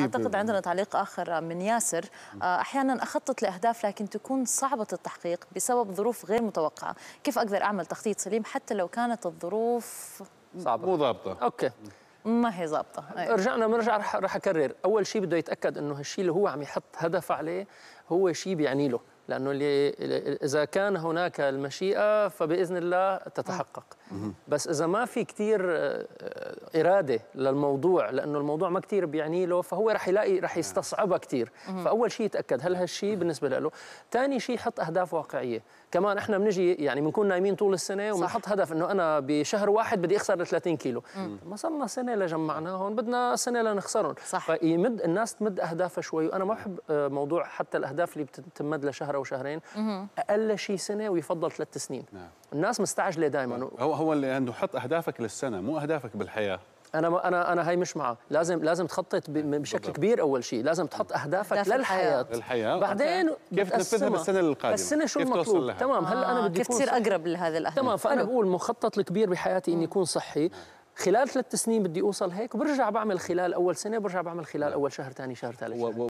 اعتقد عندنا تعليق اخر من ياسر آه، احيانا اخطط لاهداف لكن تكون صعبه التحقيق بسبب ظروف غير متوقعه كيف اقدر اعمل تخطيط سليم حتى لو كانت الظروف صعبه مو ضابطه اوكي ما هي ضابطه أيوة. رجعنا بنرجع رح, رح اكرر اول شيء بده يتاكد انه هالشيء اللي هو عم يحط هدف عليه هو شيء بيعني له لانه اللي اذا كان هناك المشيئه فباذن الله تتحقق بس اذا ما في كثير آه، اراده للموضوع لانه الموضوع ما كثير بيعني له فهو رح يلاقي رح يستصعبها كثير فاول شيء يتاكد هل هالشيء بالنسبه له ثاني شيء يحط اهداف واقعيه كمان احنا بنجي يعني بنكون نايمين طول السنه وبنحط هدف انه انا بشهر واحد بدي اخسر 30 كيلو ما صرنا سنه لجمعناهم بدنا سنه لنخسرهم صح. فيمد الناس تمد اهدافها شوي وانا ما بحب آه، موضوع حتى الاهداف اللي بتتمد لشهر او شهرين اقل شيء سنه ويفضل ثلاث سنين نعم. الناس مستعجله دائما نعم. هو هو اللي عنده حط اهدافك للسنه مو اهدافك بالحياه انا انا انا هي مش معه لازم لازم تخطط بشكل بالضبط. كبير اول شيء لازم تحط نعم. اهدافك للحياه للحياه بعدين كيف تنفذها بالسنه القادمه السنه شو المطلوب تمام هلا آه. انا بدي كيف تصير اقرب لهذا الاهداف تمام فانا بقول مخطط الكبير بحياتي اني اكون صحي نعم. خلال ثلاث سنين بدي اوصل هيك وبرجع بعمل خلال اول سنه برجع بعمل خلال اول شهر ثاني شهر ثالث شهر.